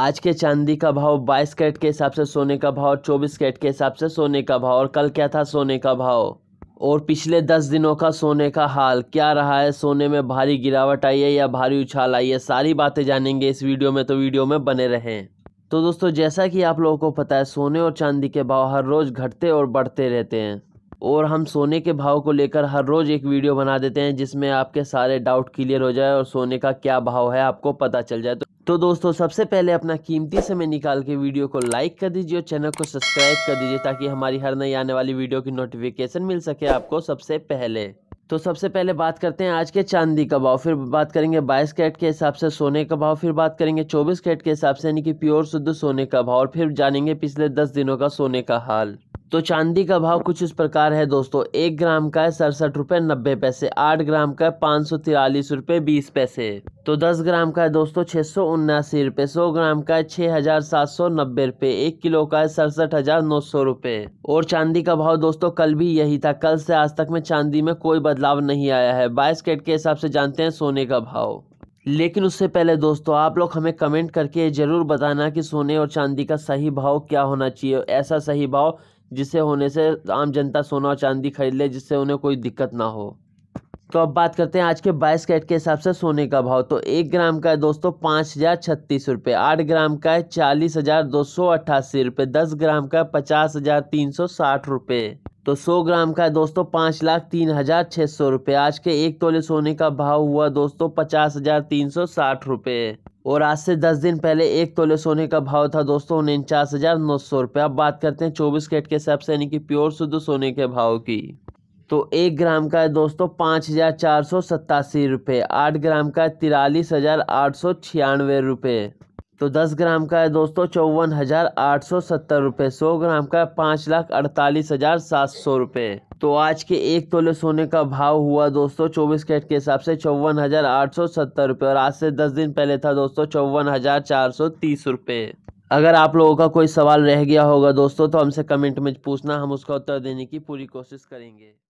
आज के चांदी का भाव 22 कैरेट के हिसाब से सोने का भाव और 24 कैरेट के हिसाब से सोने का भाव और कल क्या था सोने का भाव और पिछले दस दिनों का सोने का हाल क्या रहा है सोने में भारी गिरावट आई है या भारी उछाल आई है सारी बातें जानेंगे इस वीडियो में तो वीडियो में बने रहें तो दोस्तों जैसा कि आप लोगों को पता है सोने और चांदी के भाव हर रोज़ घटते और बढ़ते रहते हैं और हम सोने के भाव को लेकर हर रोज़ एक वीडियो बना देते हैं जिसमें आपके सारे डाउट क्लियर हो जाए और सोने का क्या भाव है आपको पता चल जाए तो तो दोस्तों सबसे पहले अपना कीमती समय निकाल के वीडियो को लाइक कर दीजिए और चैनल को सब्सक्राइब कर दीजिए ताकि हमारी हर नई आने वाली वीडियो की नोटिफिकेशन मिल सके आपको सबसे पहले तो सबसे पहले बात करते हैं आज के चांदी का भाव फिर बात करेंगे 22 कैरेट के हिसाब से सोने का भाव फिर बात करेंगे 24 कैरेट के हिसाब से यानी कि प्योर शुद्ध सोने का भाव और फिर जानेंगे पिछले 10 दिनों का सोने का हाल तो चांदी का भाव कुछ इस प्रकार है दोस्तों एक ग्राम का है सड़सठ रुपये नब्बे पैसे आठ ग्राम का है पाँच सौ तिरालीस रुपये बीस पैसे तो दस ग्राम का है दोस्तों छः सौ उन्यासी रुपये सौ ग्राम का है छः हज़ार सात सौ नब्बे रुपये एक किलो का है सड़सठ हज़ार नौ सौ रुपये और चांदी का भाव दोस्तों कल भी यही था कल से आज तक में चांदी में कोई बदलाव नहीं आया है बाईस कैट के हिसाब से जानते हैं सोने का भाव लेकिन उससे पहले दोस्तों आप लोग हमें कमेंट करके ज़रूर बताना कि सोने और चांदी का सही भाव क्या होना चाहिए ऐसा सही भाव जिसे होने से आम जनता सोना और चांदी खरीद ले जिससे उन्हें कोई दिक्कत ना हो तो अब बात करते हैं आज के बाईस कैरेट के हिसाब से सोने का भाव तो एक ग्राम का है दोस्तों पाँच हज़ार छत्तीस रुपये आठ ग्राम का है चालीस हज़ार दो सौ अट्ठासी रुपये दस ग्राम का है पचास हज़ार तीन सौ साठ रुपये तो सौ ग्राम का है दोस्तों पाँच लाख तीन हज़ार छः सौ रुपये आज के एक तोले सोने का भाव हुआ दोस्तों पचास हज़ार तीन सौ साठ रुपये और आज से दस दिन पहले एक तोले सोने का भाव था दोस्तों उनचास हज़ार नौ सौ रुपये अब बात करते हैं चौबीस कैट के हिसाब से यानी कि प्योर शुद्ध सोने के भाव की तो एक ग्राम का है दोस्तों पाँच हज़ार चार सौ सत्तासी रुपये आठ ग्राम का है तिरालीस हज़ार आठ सौ छियानवे रुपये तो दस ग्राम का है दोस्तों चौवन हज़ार आठ सौ सत्तर रुपये सौ ग्राम का पाँच लाख अड़तालीस हज़ार सात सौ रुपये तो आज के एक तोले सोने का भाव हुआ दोस्तों चौबीस कैट के हिसाब से चौवन हज़ार आठ सौ सत्तर रुपये और आज से दस दिन पहले था दोस्तों चौवन हज़ार चार सौ तीस रुपये अगर आप लोगों का कोई सवाल रह गया होगा दोस्तों तो हमसे कमेंट में पूछना हम उसका उत्तर देने की पूरी कोशिश करेंगे